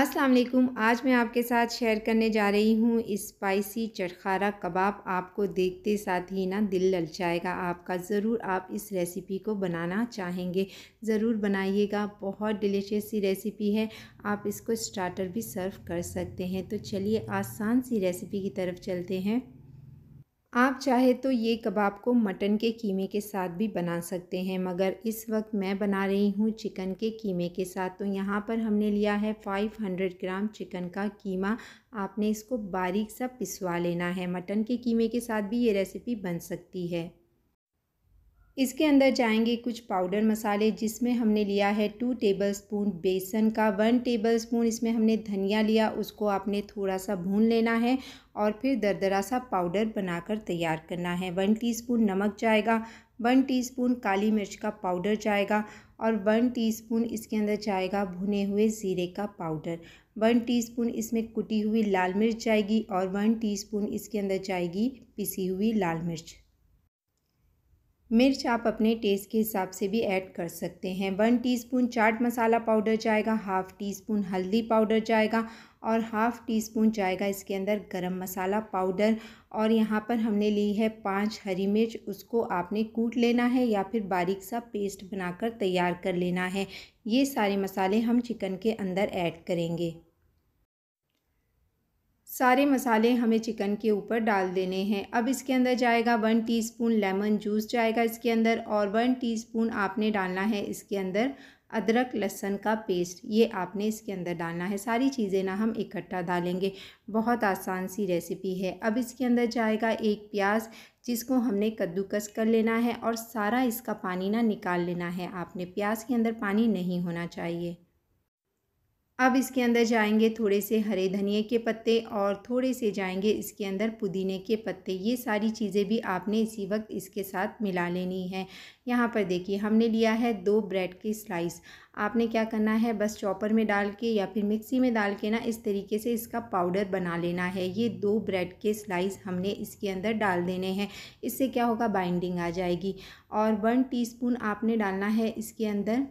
अस्सलाम वालेकुम आज मैं आपके साथ शेयर करने जा रही हूँ स्पाइसी चटखारा कबाब आपको देखते साथ ही ना दिल ललचाएगा आपका ज़रूर आप इस रेसिपी को बनाना चाहेंगे ज़रूर बनाइएगा बहुत डिलीशियस सी रेसिपी है आप इसको स्टार्टर भी सर्व कर सकते हैं तो चलिए आसान सी रेसिपी की तरफ चलते हैं आप चाहे तो ये कबाब को मटन के कीमे के साथ भी बना सकते हैं मगर इस वक्त मैं बना रही हूँ चिकन के कीमे के साथ तो यहाँ पर हमने लिया है 500 ग्राम चिकन का कीमा आपने इसको बारीक सा पिसवा लेना है मटन के कीमे के साथ भी ये रेसिपी बन सकती है इसके अंदर जाएंगे कुछ पाउडर मसाले जिसमें हमने लिया है टू टेबलस्पून बेसन का वन टेबलस्पून इसमें हमने धनिया लिया उसको आपने थोड़ा सा भून लेना है और फिर दरदरा सा पाउडर बनाकर तैयार करना है वन टीस्पून नमक जाएगा वन टीस्पून काली मिर्च का पाउडर जाएगा और वन टीस्पून इसके अंदर जाएगा भुने हुए ज़ीरे का पाउडर वन टीस्पून इसमें कुटी हुई लाल मिर्च जाएगी और वन टीस्पून इसके अंदर जाएगी पिसी हुई लाल मिर्च मिर्च आप अपने टेस्ट के हिसाब से भी ऐड कर सकते हैं वन टीस्पून चाट मसाला पाउडर जाएगा हाफ़ टी स्पून हल्दी पाउडर जाएगा और हाफ़ टी स्पून जाएगा इसके अंदर गरम मसाला पाउडर और यहाँ पर हमने ली है पांच हरी मिर्च उसको आपने कूट लेना है या फिर बारीक सा पेस्ट बनाकर तैयार कर लेना है ये सारे मसाले हम चिकन के अंदर ऐड करेंगे सारे मसाले हमें चिकन के ऊपर डाल देने हैं अब इसके अंदर जाएगा वन टीस्पून लेमन जूस जाएगा इसके अंदर और वन टीस्पून आपने डालना है इसके अंदर अदरक लहसन का पेस्ट ये आपने इसके अंदर डालना है सारी चीज़ें ना हम इकट्ठा डालेंगे बहुत आसान सी रेसिपी है अब इसके अंदर जाएगा एक प्याज जिसको हमने कद्दूकस कर लेना है और सारा इसका पानी ना निकाल लेना है आपने प्याज के अंदर पानी नहीं होना चाहिए अब इसके अंदर जाएंगे थोड़े से हरे धनिए के पत्ते और थोड़े से जाएंगे इसके अंदर पुदीने के पत्ते ये सारी चीज़ें भी आपने इसी वक्त इसके साथ मिला लेनी है यहाँ पर देखिए हमने लिया है दो ब्रेड की स्लाइस आपने क्या करना है बस चॉपर में डाल के या फिर मिक्सी में डाल के ना इस तरीके से इसका पाउडर बना लेना है ये दो ब्रेड के स्लाइस हमने इसके अंदर डाल देने हैं इससे क्या होगा बाइंडिंग आ जाएगी और वन टी आपने डालना है इसके अंदर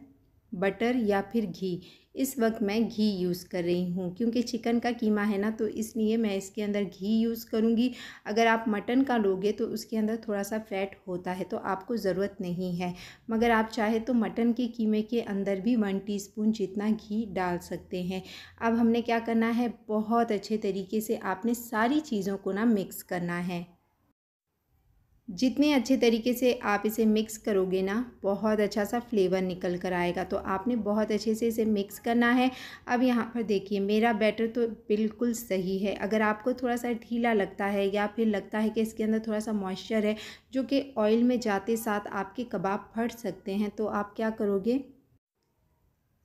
बटर या फिर घी इस वक्त मैं घी यूज़ कर रही हूँ क्योंकि चिकन का कीमा है ना तो इसलिए मैं इसके अंदर घी यूज़ करूँगी अगर आप मटन का लोगे तो उसके अंदर थोड़ा सा फ़ैट होता है तो आपको ज़रूरत नहीं है मगर आप चाहे तो मटन के कीमे के अंदर भी वन टीस्पून जितना घी डाल सकते हैं अब हमने क्या करना है बहुत अच्छे तरीके से आपने सारी चीज़ों को ना मिक्स करना है जितने अच्छे तरीके से आप इसे मिक्स करोगे ना बहुत अच्छा सा फ्लेवर निकल कर आएगा तो आपने बहुत अच्छे से इसे मिक्स करना है अब यहाँ पर देखिए मेरा बैटर तो बिल्कुल सही है अगर आपको थोड़ा सा ढीला लगता है या फिर लगता है कि इसके अंदर थोड़ा सा मॉइस्चर है जो कि ऑयल में जाते साथ आपके कबाब फट सकते हैं तो आप क्या करोगे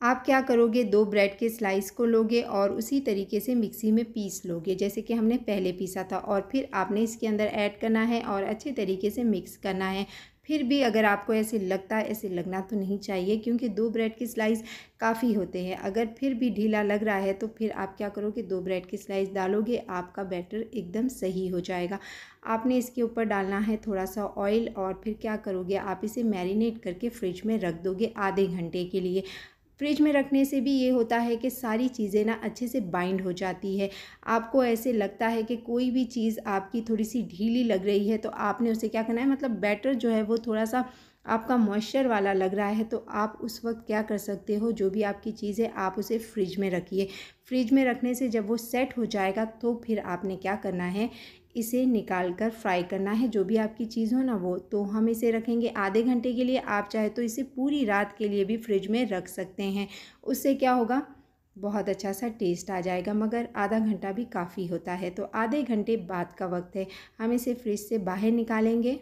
आप क्या करोगे दो ब्रेड के स्लाइस को लोगे और उसी तरीके से मिक्सी में पीस लोगे जैसे कि हमने पहले पीसा था और फिर आपने इसके अंदर ऐड करना है और अच्छे तरीके से मिक्स करना है फिर भी अगर आपको ऐसे लगता है ऐसे लगना तो नहीं चाहिए क्योंकि दो ब्रेड के स्लाइस काफ़ी होते हैं अगर फिर भी ढीला लग रहा है तो फिर आप क्या करोगे दो ब्रेड के स्लाइस डालोगे आपका बैटर एकदम सही हो जाएगा आपने इसके ऊपर डालना है थोड़ा सा ऑयल और फिर क्या करोगे आप इसे मैरिनेट करके फ्रिज में रख दोगे आधे घंटे के लिए फ्रिज में रखने से भी ये होता है कि सारी चीज़ें ना अच्छे से बाइंड हो जाती है आपको ऐसे लगता है कि कोई भी चीज़ आपकी थोड़ी सी ढीली लग रही है तो आपने उसे क्या करना है मतलब बैटर जो है वो थोड़ा सा आपका मॉइस्चर वाला लग रहा है तो आप उस वक्त क्या कर सकते हो जो भी आपकी चीज़ है आप उसे फ्रिज में रखिए फ्रिज में रखने से जब वो सेट हो जाएगा तो फिर आपने क्या करना है इसे निकाल कर फ्राई करना है जो भी आपकी चीज़ हो ना वो तो हम इसे रखेंगे आधे घंटे के लिए आप चाहे तो इसे पूरी रात के लिए भी फ्रिज में रख सकते हैं उससे क्या होगा बहुत अच्छा सा टेस्ट आ जाएगा मगर आधा घंटा भी काफ़ी होता है तो आधे घंटे बाद का वक्त है हम इसे फ्रिज से बाहर निकालेंगे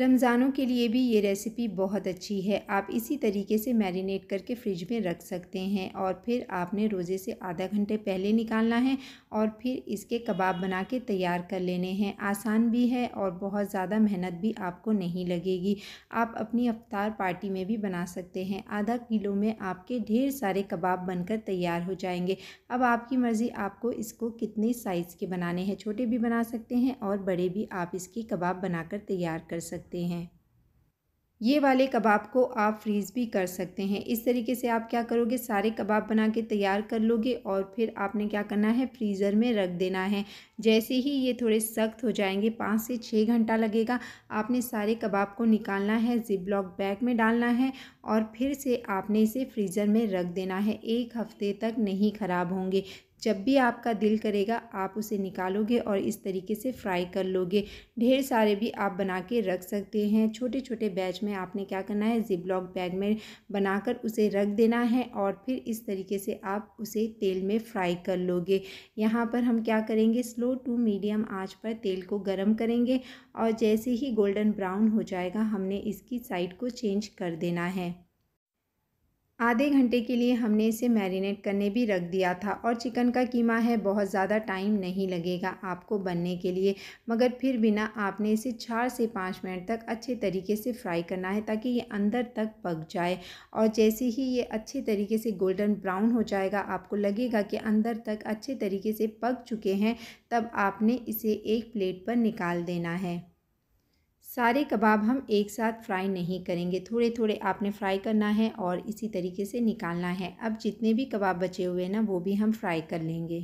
रमज़ानों के लिए भी ये रेसिपी बहुत अच्छी है आप इसी तरीके से मैरिनेट करके फ्रिज में रख सकते हैं और फिर आपने रोज़े से आधा घंटे पहले निकालना है और फिर इसके कबाब बना के तैयार कर लेने हैं आसान भी है और बहुत ज़्यादा मेहनत भी आपको नहीं लगेगी आप अपनी अफ्तार पार्टी में भी बना सकते हैं आधा किलो में आपके ढेर सारे कबाब बनकर तैयार हो जाएंगे अब आपकी मर्ज़ी आपको इसको कितने साइज़ के बनाने हैं छोटे भी बना सकते हैं और बड़े भी आप इसके कबाब बना तैयार कर सकते सकते हैं ये वाले कबाब को आप फ्रीज़ भी कर सकते हैं इस तरीके से आप क्या करोगे सारे कबाब बना के तैयार कर लोगे और फिर आपने क्या करना है फ्रीज़र में रख देना है जैसे ही ये थोड़े सख्त हो जाएंगे पाँच से छः घंटा लगेगा आपने सारे कबाब को निकालना है जिप लॉक बैग में डालना है और फिर से आपने इसे फ्रीज़र में रख देना है एक हफ़्ते तक नहीं ख़राब होंगे जब भी आपका दिल करेगा आप उसे निकालोगे और इस तरीके से फ्राई कर लोगे ढेर सारे भी आप बना के रख सकते हैं छोटे छोटे बैच में आपने क्या करना है लॉक बैग में बनाकर उसे रख देना है और फिर इस तरीके से आप उसे तेल में फ्राई कर लोगे यहाँ पर हम क्या करेंगे स्लो टू मीडियम आँच पर तेल को गर्म करेंगे और जैसे ही गोल्डन ब्राउन हो जाएगा हमने इसकी साइड को चेंज कर देना है आधे घंटे के लिए हमने इसे मैरिनेट करने भी रख दिया था और चिकन का कीमा है बहुत ज़्यादा टाइम नहीं लगेगा आपको बनने के लिए मगर फिर बिना आपने इसे चार से पाँच मिनट तक अच्छे तरीके से फ्राई करना है ताकि ये अंदर तक पक जाए और जैसे ही ये अच्छे तरीके से गोल्डन ब्राउन हो जाएगा आपको लगेगा कि अंदर तक अच्छे तरीके से पक चुके हैं तब आपने इसे एक प्लेट पर निकाल देना है सारे कबाब हम एक साथ फ्राई नहीं करेंगे थोड़े थोड़े आपने फ्राई करना है और इसी तरीके से निकालना है अब जितने भी कबाब बचे हुए हैं ना वो भी हम फ्राई कर लेंगे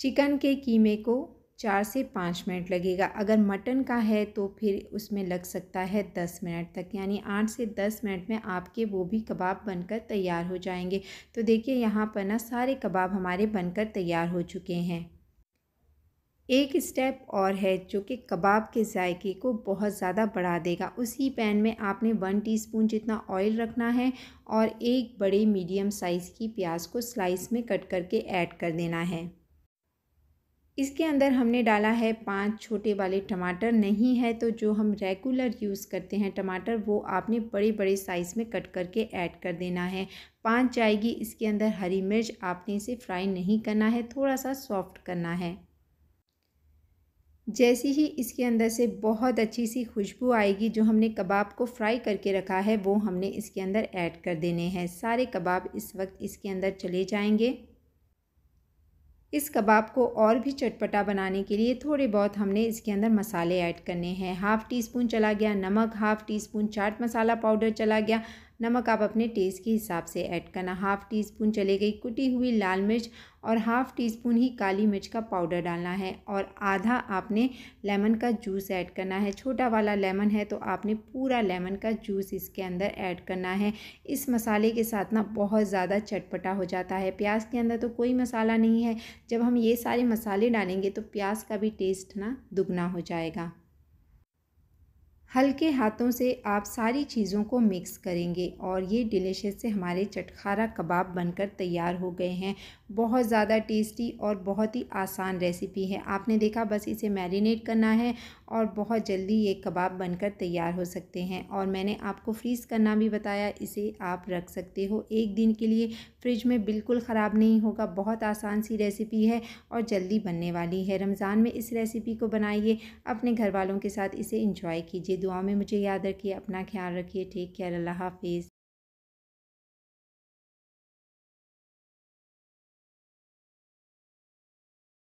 चिकन के कीमे को चार से पाँच मिनट लगेगा अगर मटन का है तो फिर उसमें लग सकता है दस मिनट तक यानी आठ से दस मिनट में आपके वो भी कबाब बनकर तैयार हो जाएंगे तो देखिए यहाँ पर ना सारे कबाब हमारे बनकर तैयार हो चुके हैं एक स्टेप और है जो कि कबाब के जायके को बहुत ज़्यादा बढ़ा देगा उसी पैन में आपने वन टीस्पून जितना ऑयल रखना है और एक बड़े मीडियम साइज़ की प्याज को स्लाइस में कट करके ऐड कर देना है इसके अंदर हमने डाला है पांच छोटे वाले टमाटर नहीं है तो जो हम रेगुलर यूज़ करते हैं टमाटर वो आपने बड़े बड़े साइज़ में कट करके ऐड कर देना है पांच जाएगी इसके अंदर हरी मिर्च आपने इसे फ्राई नहीं करना है थोड़ा सा सॉफ्ट करना है जैसे ही इसके अंदर से बहुत अच्छी सी खुशबू आएगी जो हमने कबाब को फ्राई करके रखा है वो हमने इसके अंदर ऐड कर देने हैं सारे कबाब इस वक्त इसके अंदर चले जाएंगे इस कबाब को और भी चटपटा बनाने के लिए थोड़े बहुत हमने इसके अंदर मसाले ऐड करने हैं हाफ़ टी स्पून चला गया नमक हाफ़ टी स्पून चाट मसाला पाउडर चला गया नमक आप अपने टेस्ट के हिसाब से ऐड करना हाफ़ टी स्पून चले गई कुटी हुई लाल मिर्च और हाफ़ टी स्पून ही काली मिर्च का पाउडर डालना है और आधा आपने लेमन का जूस ऐड करना है छोटा वाला लेमन है तो आपने पूरा लेमन का जूस इसके अंदर ऐड करना है इस मसाले के साथ ना बहुत ज़्यादा चटपटा हो जाता है प्याज के अंदर तो कोई मसाला नहीं है जब हम ये सारे मसाले डालेंगे तो प्याज का भी टेस्ट ना दुगना हो जाएगा हल्के हाथों से आप सारी चीज़ों को मिक्स करेंगे और ये डिलीशियस से हमारे चटखारा कबाब बनकर तैयार हो गए हैं बहुत ज़्यादा टेस्टी और बहुत ही आसान रेसिपी है आपने देखा बस इसे मैरिनेट करना है और बहुत जल्दी ये कबाब बनकर तैयार हो सकते हैं और मैंने आपको फ्रीज़ करना भी बताया इसे आप रख सकते हो एक दिन के लिए फ्रिज में बिल्कुल ख़राब नहीं होगा बहुत आसान सी रेसिपी है और जल्दी बनने वाली है रमज़ान में इस रेसिपी को बनाइए अपने घर वालों के साथ इसे इंजॉय कीजिए दुआ में मुझे याद रखिए अपना ख्याल रखिए टेक केयर अल्लाह हाफिज़